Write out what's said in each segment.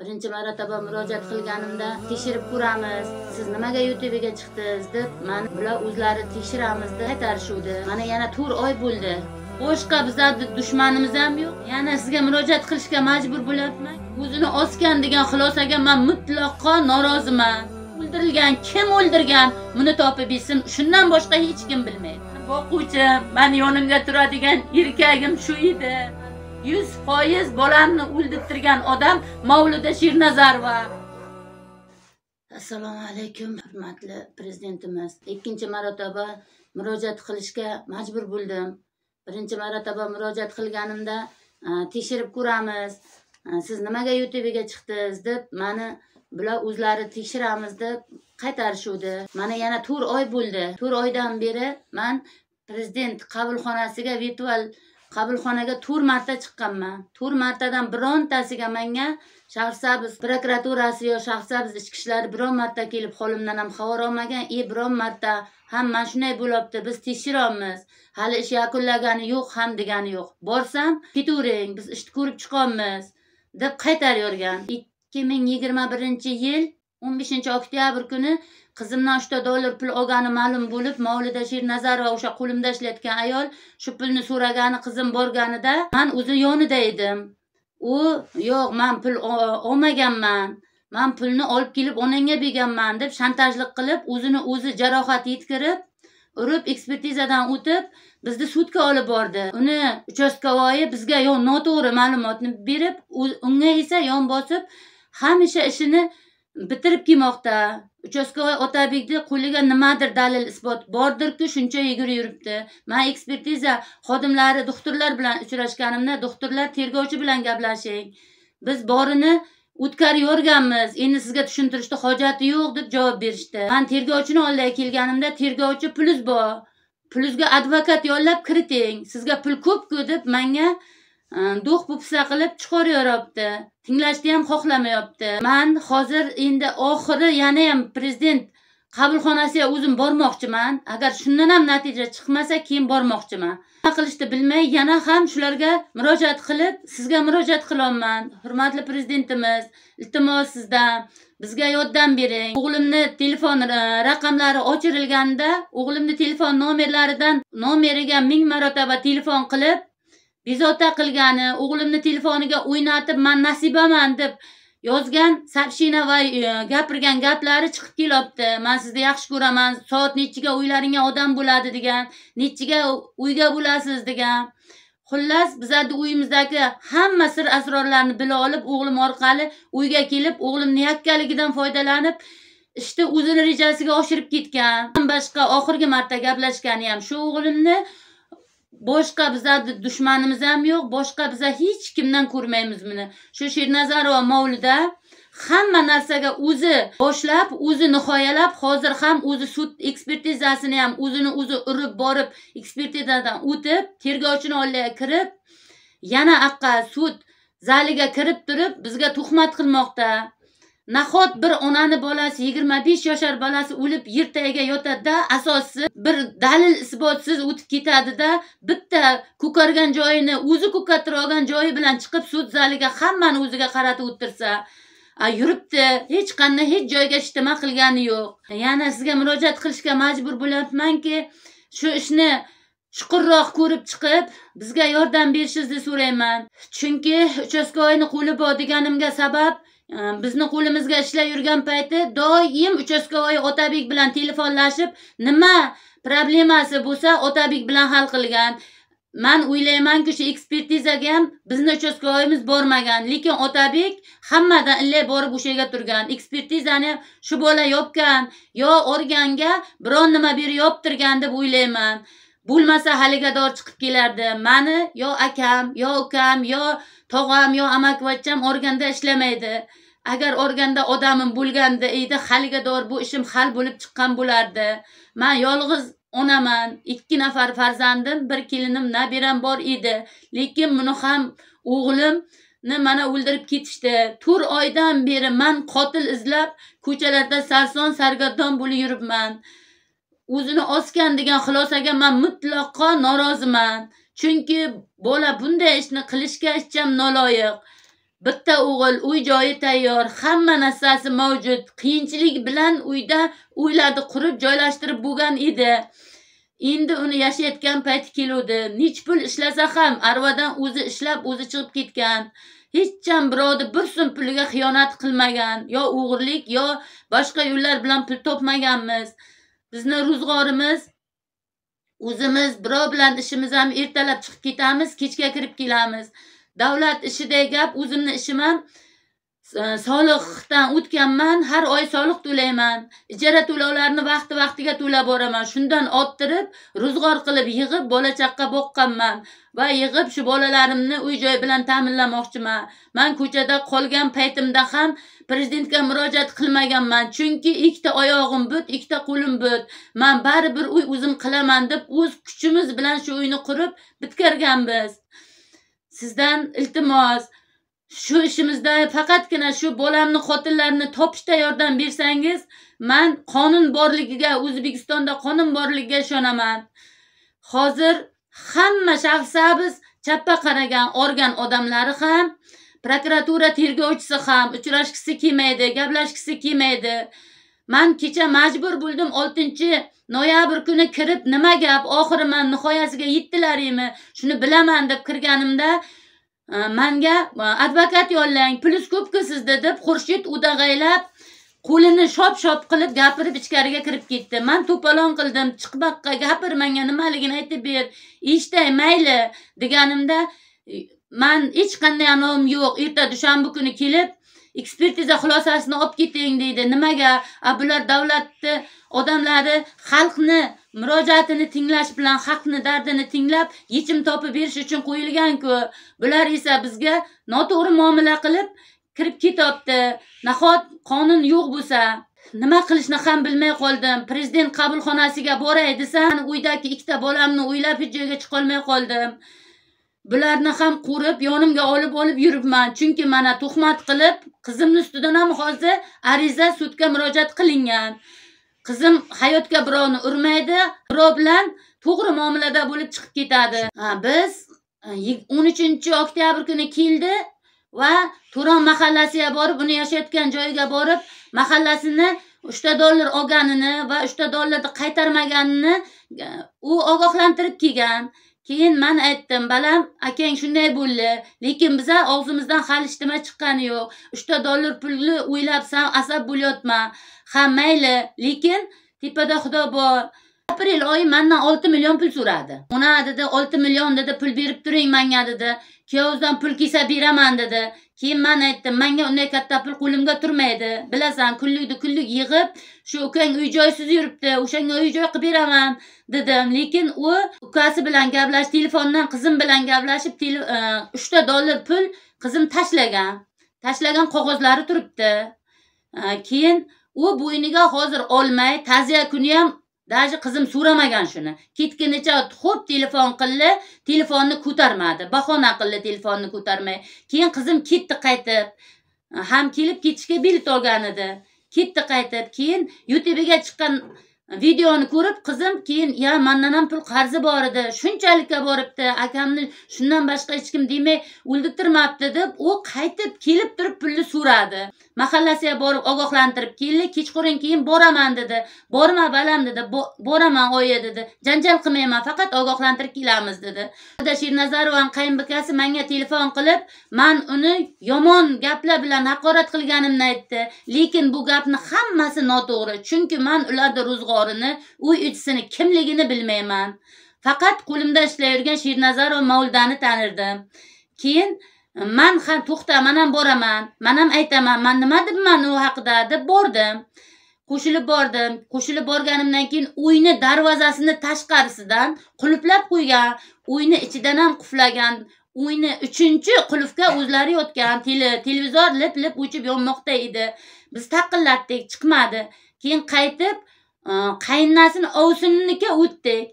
birinchi marotaba murojaat qilganimda tekshirib ko'ramiz siz nimaga youtubega chiqdingiz deb mani bular o'zlari tekshiramiz deb qaytarishuvdi mana yana to'rt oy bo'ldi boshqa bizlarni dushmanimiz ham yo'q yana sizga murojaat qilishga majbur bo'lyapman o'zini osgan degan xulosaga man mutlaqo noroziman o'ldirilgan kim o'ldirgan buni topib bilsin shundan boshqa hech kim bilmaydi boquvchi mani yonimda turadigan erkagim shu edi 100% bolamni o'ldirtirgan odam Mavlida Shirnazarova. Assalomu alaykum, hurmatli prezidentimiz. Ikkinchi marotaba murojaat qilishga majbur bo'ldim. Birinchi marotaba murojaat qilganimda tekshirib ko'ramiz. Siz nimaga YouTube'ga chiqdingiz deb meni bular o'zlari tekshiramiz deb qaytarishuvdi. Mana yana 4 oy bo'ldi. 4 oydan beri men prezident qabulxonasiga virtual qabulxonaga to'rt marta chiqqanman to'rt martadan birontasiga menga shahrisabz prokuraturasi yo shahrisabz ichki ishlar biron marta kelib holimdan ham xabar olmagan e biron marta ham mana shunday bo'lyapti biz tekshiryapmiz hali ish yakunlagani yo'q ham degani yo'q borsam ketavering biz ishni ko'rib chiqyapmiz deb qaytarib yorgan. ikki ming yigirma birinchi yil o'n beshinchi oktyabr kuni qizimdan uchta dollar pul olgani ma'lum bo'lib mavlida shernazarova o'sha qo'limda ishlatgan ayol shu pulni so'ragani qizim borganida man o'zi yonida edim u yo'q man pul olmaganman man pulni olib kelib onangga berganman deb shantajlik qilib o'zini o'zi jarohat yetkirib urib ekspertizadan o'tib bizni sudga olib bordi uni uchastkavoyi bizga yo noto'g'ri ma'lumotni berib unga esa yon bosib hamisha ishini bitirib kelmoqda uchastkavoy otabekni qo'liga nimadir dalil isbot bordirku shuncha yugurib yuribdi man ekspertiza xodimlari doktorlar bilan uchrashganimda doktorlar tergovchi bilan gaplashing biz borini o'tkarib yuborganmiz endi sizga tushuntirishni hojati yo'q deb javob berishdi man tergovchini oldiga kelganimda tergovchi puliz bor pulizga advokat yollab kiriting sizga pul ko'pku deb manga do'q po'pisa qilib chiqarib yuryapti tinglashni ham xohlamayapti man hozir endi oxiri yana ham prezident qabulxonasiga o'zim bormoqchiman agar shundan ham natija chiqmasa keyin bormoqchiman nima qilishni bilmay yana ham shularga murojaat qilib sizga murojaat qilyapman hurmatli prezidentimiz iltimos sizdan bizga yordam bering o'g'limni telefon e, raqamlari o'chirilganda o'g'limni telefon nomerlaridan nomeriga ming marotaba telefon qilib bezovta qilgani o'g'limni telefoniga o'ynatib man nasibaman deb yozgan sapshina va e, gapirgan gaplari chiqib kelyapti man sizni yaxshi ko'raman soat nechiga uylaringga odam bo'ladi degan nechiga uyga bo'lasiz degan xullas bizlarni uyimizdagi hamma sir asrorlarni bila olib o'g'lim orqali uyga kelib o'g'limni yakkaligidan foydalanib ishni o'zini rejasiga oshirib ketgan boshqa oxirgi marta gaplashgani ham shu o'g'limni boshqa bizani dushmanimiz ham yo'q boshqa biza hech kimdan ko'rmaymiz buni shu shernazarova movlida hamma narsaga o'zi boshlab o'zi nihoyalab hozir ham o'zi sud ekspertizasini ham o'zini o'zi urib borib ekspertizadan o'tib tergovchini oldiga kirib yana aqqa sud zaliga kirib turib bizga tuhmat qilmoqda nahot bir onani bolasi yigirma besh yashar bolasi o'lib yer tagiga yotadida bir dalil isbotsiz o'tib ketadida bitta ko'kargan joyini o'zi ko'kartira olgan joyi bilan chiqib sud zaliga hammani o'ziga qaratib o'tirsa yuribdi hech qanday hech joyga shtima qilgani yo'q yana sizga murojaat qilishga majbur bo'lyapmanki shu ishni chuqurroq ko'rib chiqib bizga yordam berishingizni so'rayman chunki uchastkavoyni qo'li bor deganimga sabab bizni qo'limizga ishlab yurgan payti doim uchastkavoy otabek bilan telefonlashib nima problemasi bo'lsa otabek bilan hal qilgan man o'ylaymanki shu ekspertizaga ham bizni uchastkavoyimiz bormagan lekin otabek hammadan illay borib o'sha yerga turgan ekspertizani shu bola yopgan yo organga biron nima berib yoptirgan deb o'ylayman bo'lmasa haligador chiqib kelardi mani yo akam yo ukam yo tog'am yo amakivachcham organda ishlamaydi agar organda odamim bo'lganda edi haligador bu ishim hal bo'lib chiqqan bo'lardi man yolg'iz onaman ikki nafar farzandim bir kelinim nabiram bor edi lekin buni ham o'g'lim mana o'ldirib ketishdi to'rt oydan beri man qotil izlab ko'chalarda sarson sargardon bo'lib yuribman o'zini osgan degan xulosaga man mutlaqo noroziman chunki bola bunday ishni qilishga ishcham noloyiq bitta o'g'il uy joyi tayyor hamma narsasi mavjud qiyinchilik bilan uyda uylarni qurib joylashtirib bo'lgan edi endi uni yashayotgan payti keluvdi nech pul ishlasa ham arvadan o'zi ishlab o'zi chiqib ketgan hecham birovni bir so'm puliga xiyonat qilmagan yo o'g'irlik yo boshqa yo'llar bilan pul topmaganmiz bizni ro'zg'orimiz o'zimiz birov bilan ishimiz ham ertalab chiqib ketamiz kechga kirib kelamiz davlat ishidagi gap o'zimni ishim ham soliqdan o'tganman har oy soliq to'layman ijara to'lovlarini vaqti vaqtiga to'lab boraman shundan orttirib ro'zg'or qilib yig'ib bola chaqqa boqqanman va yig'ib shu bolalarimni uy joy bilan ta'minlamoqchiman man ko'chada qolgan paytimda ham prezidentga murojaat qilmaganman chunki ikkita oyog'im but ikkita qo'lim but man baribir uy o'zim qilaman deb o'z kuchimiz bilan shu uyni qurib bitkarganmiz sizdan iltimos shu ishimizda faqatgina shu bolamni qotillarni topishda yordam bersangiz man qonun borligiga o'zbekistonda qonun borligiga ishonaman hozir hamma shaxsabiz chappa qaragan organ odamlari ham prokuratura tergovchisi ham uchrashgisi kelmaydi gaplashgisi kelmaydi man kecha majbur bo'ldim oltinchi noyabr kuni kirib nima gap oxiri man nihoyasiga yetdilaringmi shuni bilaman deb kirganimda manga advokat yollang puliz ko'pki sizda deb xurshid udag'aylab qo'lini shop shop qilib gapirib ichkariga kirib ketdi man to'polon qildim chiq buyoqqa gapir manga nimaligini aytib ber eshitay mayli deganimda man hech qanday anovim yo'q erta dushanba kuni kelib ekspertiza xulosasini olib keting deydi nimaga a bular davlatni odamlari xalqni murojaatini tinglash bilan xalqni dardini tinglab yechim topib berish uchun qo'yilganku bular esa bizga noto'g'ri muomala qilib kirib ketyapti nahot qonun yo'q bo'lsa nima qilishni ham bilmay qoldim prezident qabulxonasiga boray desam uydagi ikkita bolamni o'ylab hech joyga chiqolmay qoldim bularni ham qurib yonimga olib olib yuribman chunki mana tuhmat qilib qizimni ustidan ham hozir ariza sudga murojaat qilingan qizim hayotga birovni urmaydi birov bilan to'g'ri muomalada bo'lib chiqib ketadi biz e, o'n uchinchi oktyabr kuni keldi va turon mahallasiga borib uni yashayotgan joyiga borib mahallasini uchta dollar olganini va uchta dollarni qaytarmaganini e, u ogohlantirib kelgan keyin man aytdim balam akang shunday bo'ldi lekin biza og'zimizdan hali hech nima chiqqani yo'q uchta dollar pulni o'ylab sal asab bo'layotma ha mayli lekin tepada xudo bor aprel oyi mandan olti million pul so'radi ona dedi olti million dedi pul berib turing manga dedi kuyovizdan pul kelsa beraman dedi keyin man aytdim manga unday katta pul qo'limga turmaydi bilasan kunlikni kunlik yig'ib shu ukang uy joysiz yuribdi o'shanga uy joy qilib beraman dedim lekin u ukasi bilan gaplashib telefondan qizim bilan gaplashib e, uchta dollar pul qizim tashlagan tashlagan qog'ozlari turibdi e, keyin u bo'yniga hozir olmay ta'ziya kuni ham даже qizim so'ramagan shuni ketgunicha xo'p telefon qildi telefonni ko'tarmadi bahona qildi telefonni ko'tarmay keyin qizim ketdi qaytib ham kelib ketishga bilet olgan edi ketdi qaytib keyin yo'tebaga chiqqan videoni ko'rib qizim keyin ya mandan ham pul qarzi bor edi shunchalikka boribdi akamni shundan boshqa hech kim demay o'ldirtirmabdi deb u qaytib kelib turib pulni so'radi mahallasiga borib ogohlantirib keldi kechqurun keyin boraman dedi borma balam dedi boraman oyi dedi janjal qilmayman faqat ogohlantirib kelamiz dedi shernazarovani qaynbikasi menga telefon qilib man uni yomon gaplar bilan haqorat qilganimni aytdi lekin bu gapni hammasi noto'g'ri chunki man ularni ro'zg'or borini uy ichsini kimligini bilmayman faqat qo'limda ishlayotgan va mavldani tanirdim keyin man ham to'xta man ham boraman man ham aytaman man nima debman u haqida deb bordim qo'shilib bordim qo'shilib borganimdan keyin uyni darvozasini tashqarisidan qulflab qo'ygan uyni ichidan ham quflagan uyni uchinchi qulfga o'zlari yotgan televizor lip lip o'chib yonmoqda edi biz taqillatdik chiqmadi keyin qaytib qaynnasini ovsinniki o'tdik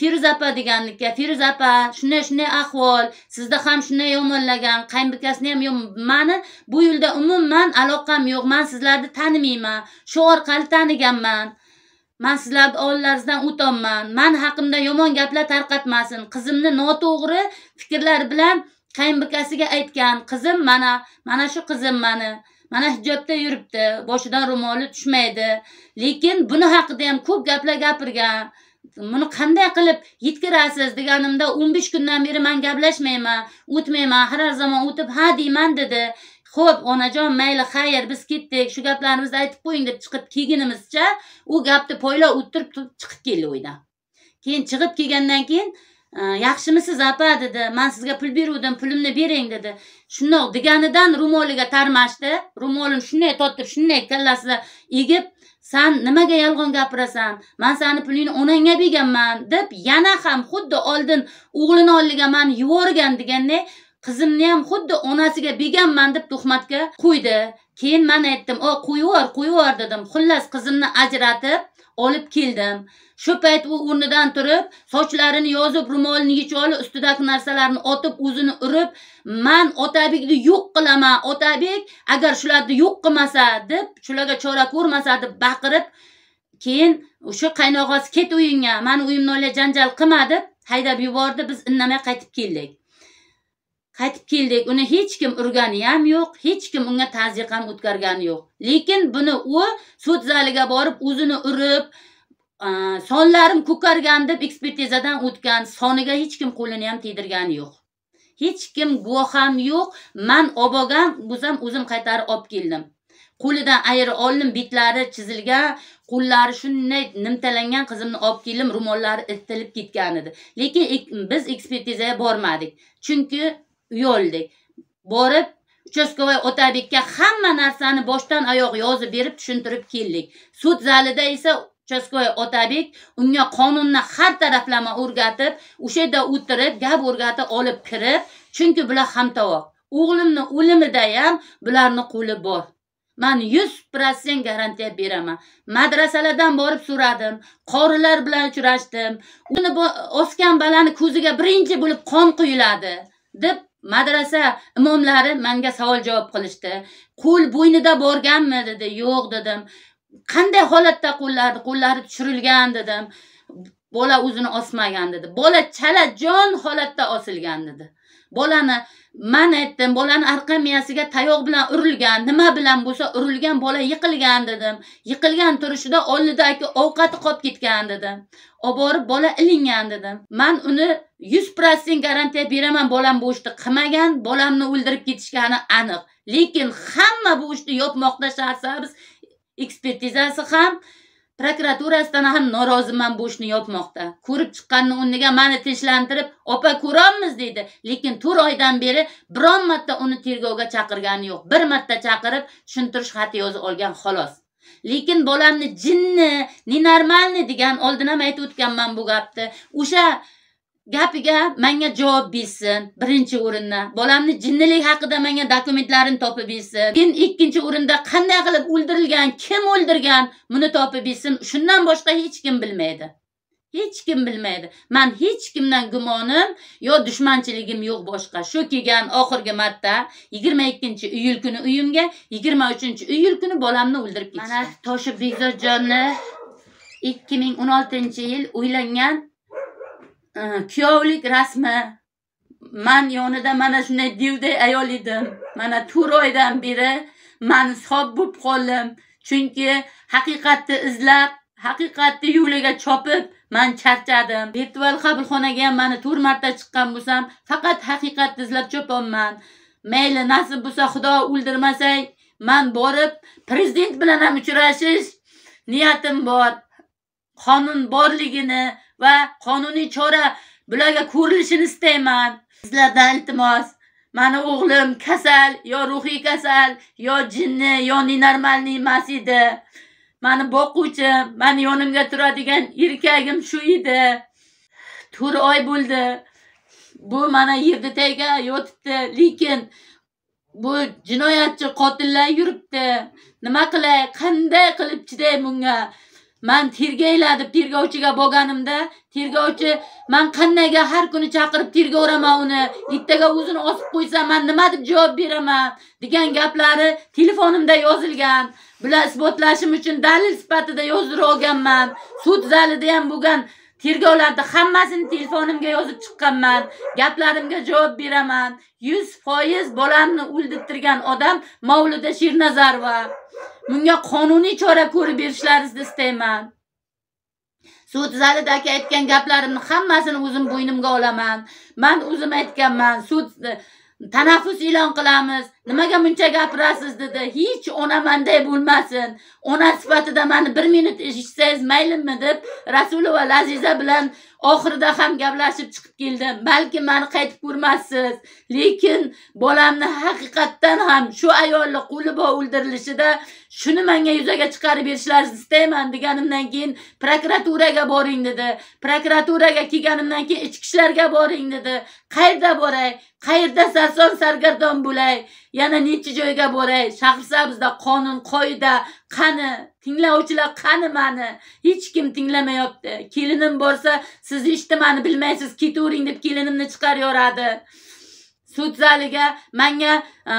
firuzapa opa deganniki feruza opa shunday shunday ahvol sizda ham shunday yomonlagan qaynbikasini ham yomon mani bu yo'lda umuman aloqam yo'q man sizlarni tanimayman shu orqali taniganman man sizlarni oldlaringizdan o'tolman man haqimda yomon gaplar tarqatmasin qizimni noto'g'ri fikrlar bilan qaynbikasiga aytgan qizim mana mana shu qizim mani mana hijobda yuribdi boshidan ro'moli tushmaydi lekin buni haqida ham ko'p gaplar gapirgan buni qanday qilib yetkazasiz deganimda o'n besh kundan beri man gaplashmayman o'tmayman har zamon o'tib ha deyman dedi ho'p onajon mayli xayr biz ketdik shu gaplarimizni aytib qo'ying deb chiqib kelgunimizcha u gapni poylab o'tirib turib chiqib keldi uydan keyin chiqib kelgandan keyin yaxshimisiz opa dedi man sizga pul beruvdim pulimni bering dedi shundoq deganidan ro'moliga tarmashdi ro'molim shunday tortib shunday kallasida egib san nimaga yolg'on gapirasan man sani pulingni onangga berganman deb yana ham xuddi oldin o'g'lini oldiga mani yuborgan deganday qizimni ham xuddi onasiga berganman deb tuhmatga qo'ydi keyin man aytdim o qo'yvor qo'yvor dedim xullas qizimni ajratib olib keldim shu payt u o'rnidan turib sochlarini yozib ro'molini yechib olib ustidagi narsalarni otib o'zini urib man otabekni yo'q qilaman otabek agar shularni yo'q qilmasa deb shularga chora ko'rmasa deb baqirib keyin o'sha qaynog'asi ket uyingga mani uyimni olib janjal qilma deb haydab yubordi biz indamay qaytib keldik qaytib keldik uni hech kim urgani ham yo'q hech kim unga tazyiq ham o'tkargani yo'q lekin buni u sud zaliga borib o'zini urib sonlarim ko'kargan deb ekspertizadan o'tgan soniga hech kim qo'lini ham tegdirgani yo'q hech kim guvoh ham yo'q man olib olgan bo'lsam o'zim qaytarib olib keldim qo'lidan ayri oldim betlari chizilgan qo'llari shunday nimtalangan qizimni olib keldim ro'mollari irtilib ketgan edi lekin ek, biz ekspertizaga bormadik chunki uyoldik borib uchastkovoy otabekka hamma narsani boshdan oyoq yozib berib tushuntirib keldik sud zalida esa uchastkovoy otabek unga qonunni har taraflama o'rgatib o'sha yerda o'tirib gap o'rgatib olib kirib chunki bular hamtovoq o'g'limni o'limida ham bularni qo'li bor man yuz protsent garantiya beraman madrasalardan borib so'radim qorilar bilan uchrashdim uni osgan balani ko'ziga birinchi bo'lib qon quyiladi deb madrasa imomlari manga savol javob qilishdi qo'l bo'ynida borganmi dedi yo'q dedim qanday holatda qo'llarni qo'llari tushirilgan dedim bola o'zini osmagan dedi bola chala jon holatda osilgan dedi bolani man aytdim bolani orqa miyasiga tayoq bilan urilgan nima bilan bo'lsa urilgan bola yiqilgan dedim yiqilgan turishida oldidagi ovqati qolib ketgan dedim olib borib bola ilingan dedim man uni yuz protsent garantiya beraman bolam bu ishni qilmagan bolamni o'ldirib ketishgani aniq lekin hamma bu ishni yopmoqda shahar ekspertizasi ham prokuraturasidan ham noroziman bu ishni yopmoqda ko'rib chiqqanni o'rniga mani tinchlantirib opa ko'ramiz deydi lekin to'rt oydan beri biron marta uni tergovga chaqirgani yo'q bir marta chaqirib tushuntirish xati yozib olgan xolos lekin bolamni jinni nenormalniy degan oldin ham aytib o'tganman bu gapni o'sha gapiga menga javob bersin birinchi o'rinda bolamni jinnilik haqida menga dokumentlarini topib bersin keyin ikkinchi o'rinda qanday qilib o'ldirilgan kim o'ldirgan buni topib bersin shundan boshqa hech kim bilmaydi hech kim bilmaydi man hech kimdan gumonim yo dushmanchiligim yo'q boshqa shu kelgan oxirgi marta yigirma ikkinchi iyul kuni uyimga yigirma uchinchi iyul kuni bolamni o'ldirib ketishdi mana toshib bekzodjonni ikki ming o'n oltinchi yil uylangan kuyovlik rasmi man yonida mana shunday divday ayol edim mana to'rt oydan beri manshob bo'lib qoldim chunki haqiqatni izlab haqiqatni yo'liga chopib man charchadim virtual qabulxonaga ham mana to'rt marta chiqqan bo'lsam faqat haqiqatni izlab chopyapman mayli nasib bo'lsa xudo o'ldirmasak man borib prezident bilan ham uchrashish niyatim bor qonun borligini va qonuniy chora bularga ko'rilishini istayman sizlardan iltimos mani o'g'lim kasal yo ruhiy kasal yo jinni yo nenormalniy emas edi mani boquvchim mani yonimga turadigan erkagim shu edi to'rt oy bo'ldi bu mana yerditaga yotibdi lekin bu jinoyatchi qotillar yuribdi nima qilay qanday qilib chiday bunga man terganglar deb tergovchiga bo'lganimda tergovchi man qandayga har kuni chaqirib tergaveraman uni ertaga o'zini osib qo'ysa man nima deb javob beraman degan gaplari telefonimda yozilgan bular isbotlashim uchun dalil sifatida yozdirib olganman sud zalida ham bo'lgan tergovlarni hammasini telefonimga yozib chiqqanman gaplarimga javob beraman yuz foiz bolamni o'ldirtirgan odam mavluda shernazarova bunga qonuniy chora ko'rib berishlaringizni istayman sud zalida aytgan gaplarimni hammasini o'zim bo'ynimga olaman man o'zim aytganman sud e, tanaffus e'lon qilamiz nimaga buncha gapirasiz dedi hech ona manday bo'lmasin ona sifatida mani bir minut eshitsangiz maylimi deb rasulova laziza bilan oxirida ham gaplashib chiqib keldim balki mani qaytib ko'rmassiz lekin bolamni haqiqatdan ham shu ayolni qo'li bilan o'ldirilishida shuni menga yuzaga chiqarib berishlarini istayman deganimdan keyin prokuraturaga boring dedi prokuraturaga kelganimdan keyin ichki ishlarga boring dedi qayerda boray qayerda sarson sargardon bo'lay yana nechi joyga boray shahrisabzda qonun qoida qani tinglovchilar qani mani hech kim tinglamayapti kelinim borsa siz eshitmani bilmaysiz ketavering deb kelinimni chiqarib yuboradi sud zaliga manga e,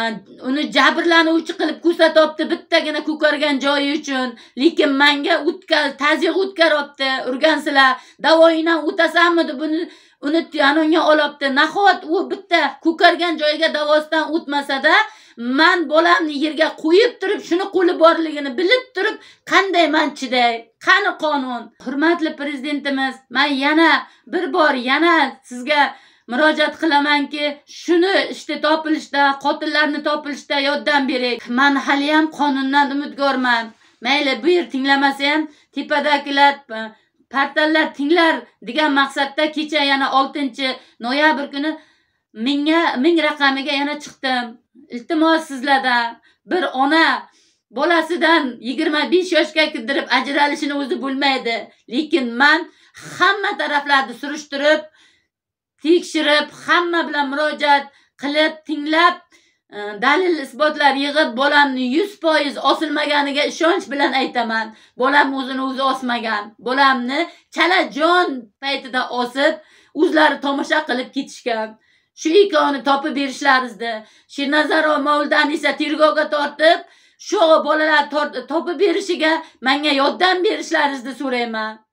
uni jabrlanuvchi qilib ko'rsatyapti bittagina ko'kargan joyi uchun lekin manga o'tkal tazyiq o'tkaryapti urgansizlar davoyingdan o'tasanmi deb uni uni anonga olyapti nahot u bitta ko'kargan joyiga davosidan o'tmasada man bolamni yerga qo'yib turib shuni qo'li borligini bilib turib qanday man chiday qani qonun hurmatli prezidentimiz man yana bir bor yana sizga murojaat qilamanki shuni ishni topilishda qotillarni topilishda yordam bering man haliyam qonundan umidvorman mayli bu yer tinglamasa ham tepadagilar portallar tinglar degan maqsadda kecha yana oltinchi noyabr kuni mingga ming raqamiga yana chiqdim iltimos sizlarda bir ona bolasidan yigirma besh yoshga kirdirib ajralishini o'zi bo'lmaydi lekin man hamma taraflarni surishtirib tekshirib hamma bilan murojaat qilib tinglab e, dalil isbotlar yig'ib bolamni yuz foiz osilmaganiga ishonch bilan aytaman bolam o'zini o'zi osmagan bolamni chala jon paytida osib o'zlari tomosha qilib ketishgan shu ikkovini topib berishlarizdi shernazaro movildani esa tergovga tortib shu bolalar topib berishiga menga yordam berishlaringizni so'rayman